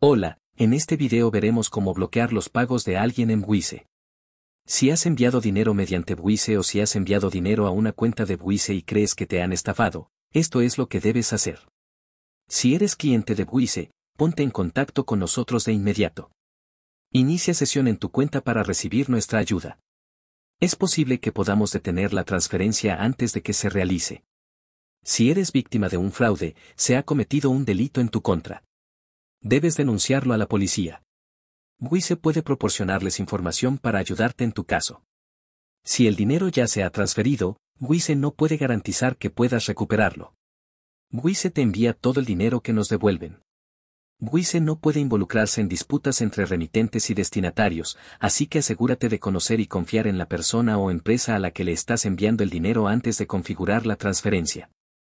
Hola, en este video veremos cómo bloquear los pagos de alguien en Buise. Si has enviado dinero mediante Buise o si has enviado dinero a una cuenta de Buise y crees que te han estafado, esto es lo que debes hacer. Si eres cliente de Buise, ponte en contacto con nosotros de inmediato. Inicia sesión en tu cuenta para recibir nuestra ayuda. Es posible que podamos detener la transferencia antes de que se realice. Si eres víctima de un fraude, se ha cometido un delito en tu contra. Debes denunciarlo a la policía. WISE puede proporcionarles información para ayudarte en tu caso. Si el dinero ya se ha transferido, WISE no puede garantizar que puedas recuperarlo. WISE te envía todo el dinero que nos devuelven. WISE no puede involucrarse en disputas entre remitentes y destinatarios, así que asegúrate de conocer y confiar en la persona o empresa a la que le estás enviando el dinero antes de configurar la transferencia.